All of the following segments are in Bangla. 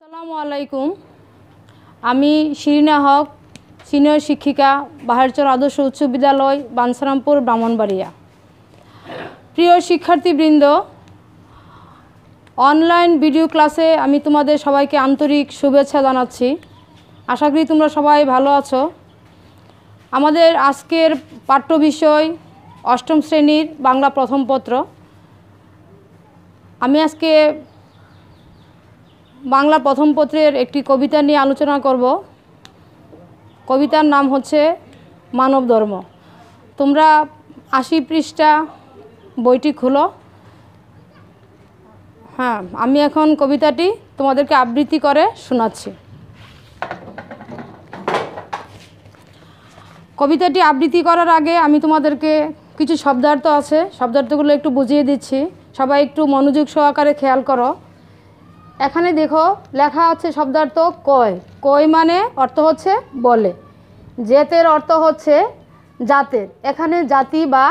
আসসালামু আলাইকুম আমি শিরিনা হক সিনিয়র শিক্ষিকা বাহারচর আদর্শ উচ্চ বিদ্যালয় বানসারামপুর ব্রাহ্মণবাড়িয়া প্রিয় শিক্ষার্থীবৃন্দ অনলাইন ভিডিও ক্লাসে আমি তোমাদের সবাইকে আন্তরিক শুভেচ্ছা জানাচ্ছি আশা করি তোমরা সবাই ভালো আছো আমাদের আজকের পাঠ্য বিষয় অষ্টম শ্রেণীর বাংলা প্রথম পত্র আমি আজকে বাংলা প্রথম পত্রের একটি কবিতা নিয়ে আলোচনা করব কবিতার নাম হচ্ছে মানব ধর্ম তোমরা আশি পৃষ্ঠা বইটি খুলো হ্যাঁ আমি এখন কবিতাটি তোমাদেরকে আবৃত্তি করে শোনাচ্ছি কবিতাটি আবৃত্তি করার আগে আমি তোমাদেরকে কিছু শব্দার্থ আছে শব্দার্থগুলো একটু বুঝিয়ে দিচ্ছি সবাই একটু মনোযোগ সহকারে খেয়াল করো এখানে দেখো লেখা আছে শব্দার্থ কয় কয় মানে অর্থ হচ্ছে বলে জেতের অর্থ হচ্ছে জাতের এখানে জাতি বা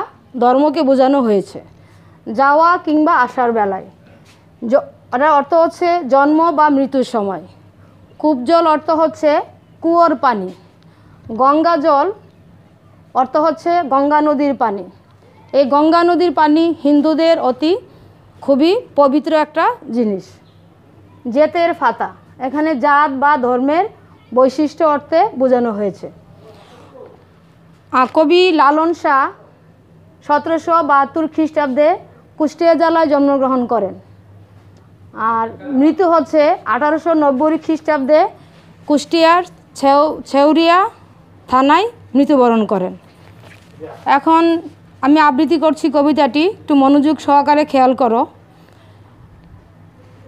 ধর্মকে বোঝানো হয়েছে যাওয়া কিংবা আসার বেলায় ওটার অর্থ হচ্ছে জন্ম বা মৃত্যুর সময় কূপ জল অর্থ হচ্ছে কুয়োর পানি গঙ্গা জল অর্থ হচ্ছে গঙ্গা নদীর পানি এই গঙ্গা নদীর পানি হিন্দুদের অতি খুবই পবিত্র একটা জিনিস জেতের ফাতা এখানে জাত বা ধর্মের বৈশিষ্ট্য অর্থে বোঝানো হয়েছে কবি লালন শাহ সতেরোশো বাহাত্তর খ্রিস্টাব্দে কুষ্টিয়া জেলায় জন্মগ্রহণ করেন আর মৃত্যু হচ্ছে আঠারোশো নব্বই খ্রিস্টাব্দে কুষ্টিয়ার ছেউরিয়া থানায় মৃত্যুবরণ করেন এখন আমি আবৃত্তি করছি কবিতাটি একটু মনোযোগ সহকারে খেয়াল করো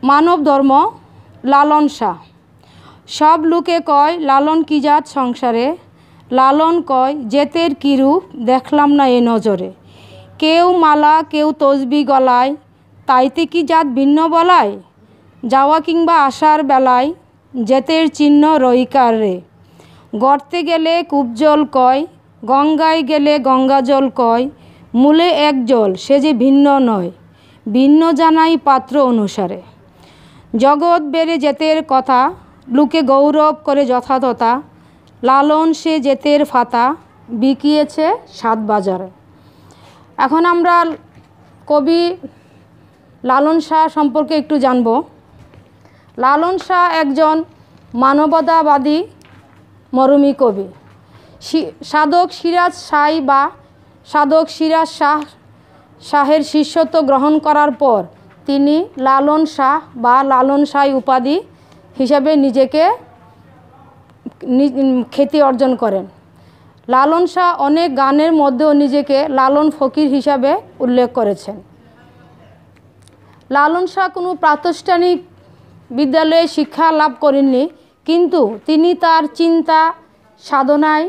মানব ধর্ম লালন শাহ সব লোকে কয় লালন কি জাত সংসারে লালন কয় জেতের কিরূপ দেখলাম না এ নজরে কেউ মালা কেউ তসবি গলায় তাইতে কি জাত ভিন্ন বলায় যাওয়া কিংবা আসার বেলায় জেতের চিহ্ন রইকার রে গড়তে গেলে কূপজল কয় গঙ্গায় গেলে গঙ্গা জল কয় মূলে এক জল সে যে ভিন্ন নয় ভিন্ন জানাই পাত্র অনুসারে জগৎ বেড়ে জেতের কথা লুকে গৌরব করে যথাযথা লালন সে জেতের ফাতা বিকিয়েছে সাত বাজারে এখন আমরা কবি লালন শাহ সম্পর্কে একটু জানব লালন শাহ একজন মানবতাবাদী মরমী কবি সাধক সিরাজ সাই বা সাধক সিরাজ শাহ শাহের শিষ্যত্ব গ্রহণ করার পর তিনি লালন শাহ বা লালন শাহ উপাধি হিসাবে নিজেকে খ্যাতি অর্জন করেন লালন শাহ অনেক গানের মধ্যেও নিজেকে লালন ফকির হিসাবে উল্লেখ করেছেন লালন শাহ কোনো প্রাতিষ্ঠানিক বিদ্যালয়ে শিক্ষা লাভ করেননি কিন্তু তিনি তার চিন্তা সাধনায়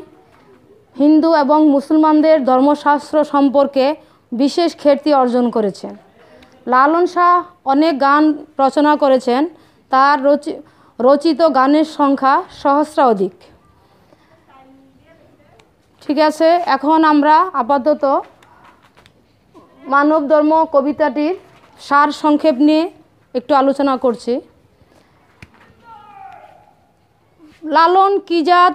হিন্দু এবং মুসলমানদের ধর্মশাস্ত্র সম্পর্কে বিশেষ খ্যাতি অর্জন করেছেন লালন শাহ অনেক গান রচনা করেছেন তার রচিত গানের সংখ্যা সহস্রাধিক ঠিক আছে এখন আমরা আপাতত মানব ধর্ম কবিতাটির সার সংক্ষেপ নিয়ে একটু আলোচনা করছি লালন কিজাত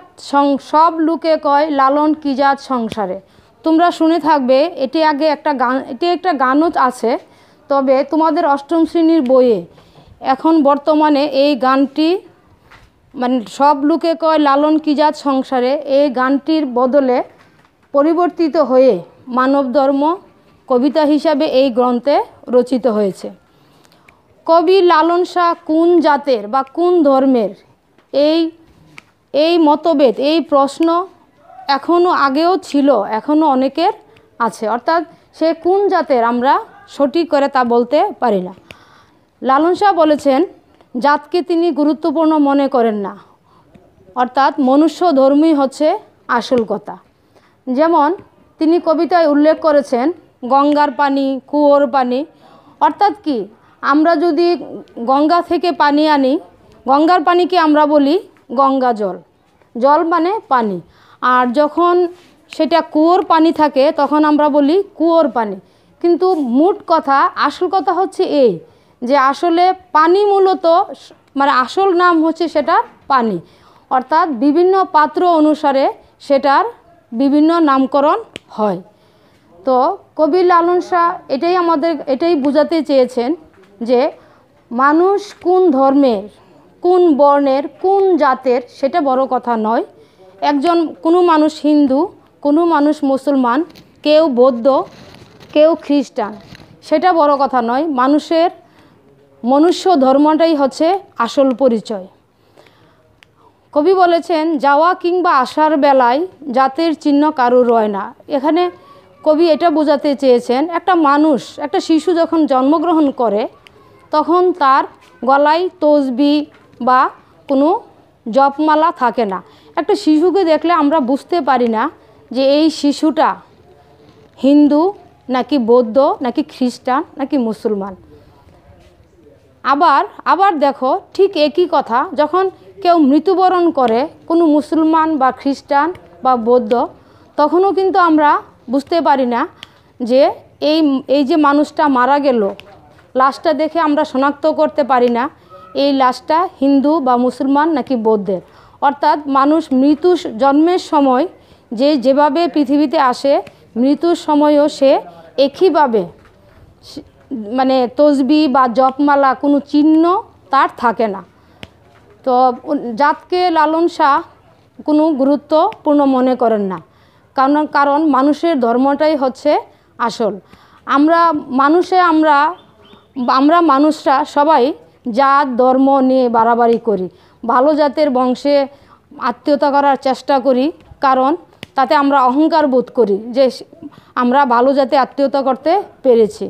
সব লোকে কয় লালন কিজাত সংসারে তোমরা শুনে থাকবে এটি আগে একটা গান এটি একটা গানও আছে তবে তোমাদের অষ্টম শ্রেণীর বইয়ে এখন বর্তমানে এই গানটি মানে সব লোকে কয় লালন কিজাত সংসারে এই গানটির বদলে পরিবর্তিত হয়ে মানব ধর্ম কবিতা হিসাবে এই গ্রন্থে রচিত হয়েছে কবি লালন শাহ কোন জাতের বা কোন ধর্মের এই এই মতভেদ এই প্রশ্ন এখনও আগেও ছিল এখনও অনেকের আছে অর্থাৎ সে কোন জাতের আমরা সঠিক করে তা বলতে পারি না লালন শাহ বলেছেন জাতকে তিনি গুরুত্বপূর্ণ মনে করেন না অর্থাৎ মনুষ্য ধর্মই হচ্ছে আসল কথা যেমন তিনি কবিতায় উল্লেখ করেছেন গঙ্গার পানি কুয়োর পানি অর্থাৎ কি আমরা যদি গঙ্গা থেকে পানি আনি গঙ্গার পানিকে আমরা বলি গঙ্গা জল জল মানে পানি আর যখন সেটা কুয়োর পানি থাকে তখন আমরা বলি কুয়োর পানি কিন্তু মোট কথা আসল কথা হচ্ছে এই যে আসলে পানি মূলত মানে আসল নাম হচ্ছে সেটা পানি অর্থাৎ বিভিন্ন পাত্র অনুসারে সেটার বিভিন্ন নামকরণ হয় তো কবি লালন শাহ এটাই আমাদের এটাই বোঝাতে চেয়েছেন যে মানুষ কোন ধর্মের কোন বর্ণের কোন জাতের সেটা বড় কথা নয় একজন কোনো মানুষ হিন্দু কোনো মানুষ মুসলমান কেউ বৌদ্ধ কেউ খ্রিস্টান সেটা বড় কথা নয় মানুষের মনুষ্য ধর্মটাই হচ্ছে আসল পরিচয় কবি বলেছেন যাওয়া কিংবা আসার বেলায় জাতের চিহ্ন কারু রয় না এখানে কবি এটা বোঝাতে চেয়েছেন একটা মানুষ একটা শিশু যখন জন্মগ্রহণ করে তখন তার গলায় তসবি বা কোনো জপমালা থাকে না একটা শিশুকে দেখলে আমরা বুঝতে পারি না যে এই শিশুটা হিন্দু নাকি বৌদ্ধ নাকি খ্রিস্টান নাকি মুসলমান আবার আবার দেখো ঠিক একই কথা যখন কেউ মৃত্যুবরণ করে কোনো মুসলমান বা খ্রিস্টান বা বৌদ্ধ তখনও কিন্তু আমরা বুঝতে পারি না যে এই এই যে মানুষটা মারা গেল লাশটা দেখে আমরা শনাক্ত করতে পারি না এই লাশটা হিন্দু বা মুসলমান নাকি বৌদ্ধের অর্থাৎ মানুষ মৃত্যু জন্মের সময় যে যেভাবে পৃথিবীতে আসে মৃত্যুর সময়ও সে একইভাবে মানে তসবি বা জপমালা কোনো চিহ্ন তার থাকে না তো জাতকে লালন শাহ কোনো গুরুত্বপূর্ণ মনে করেন না কারণ কারণ মানুষের ধর্মটাই হচ্ছে আসল আমরা মানুষে আমরা আমরা মানুষরা সবাই জাত ধর্ম নিয়ে বাড়াবাড়ি করি ভালো জাতের বংশে আত্মীয়তা করার চেষ্টা করি কারণ তাতে আমরা অহংকার বোধ করি যে আমরা ভালো জাতে আত্মীয়তা করতে পেরেছি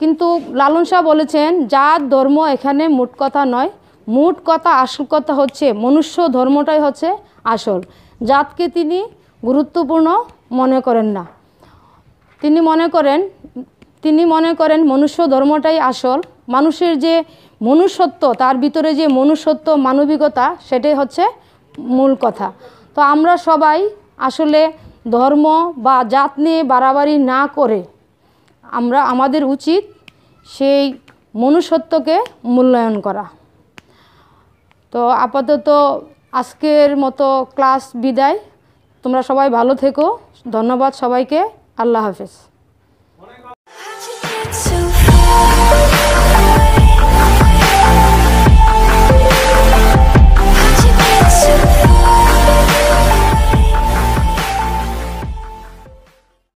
কিন্তু লালন শাহ বলেছেন জাত ধর্ম এখানে মোট কথা নয় মোট কথা আসল কথা হচ্ছে মনুষ্য ধর্মটাই হচ্ছে আসল জাতকে তিনি গুরুত্বপূর্ণ মনে করেন না তিনি মনে করেন তিনি মনে করেন মনুষ্য ধর্মটাই আসল মানুষের যে মনুষ্যত্ব তার ভিতরে যে মনুষ্যত্ব মানবিকতা সেটাই হচ্ছে মূল কথা তো আমরা সবাই আসলে ধর্ম বা জাত নিয়ে বাড়াবাড়ি না করে আমরা আমাদের উচিত সেই মনুষ্যত্বকে মূল্যায়ন করা তো আপাতত আজকের মতো ক্লাস বিদায় তোমরা সবাই ভালো থেকো ধন্যবাদ সবাইকে আল্লাহ হাফেজ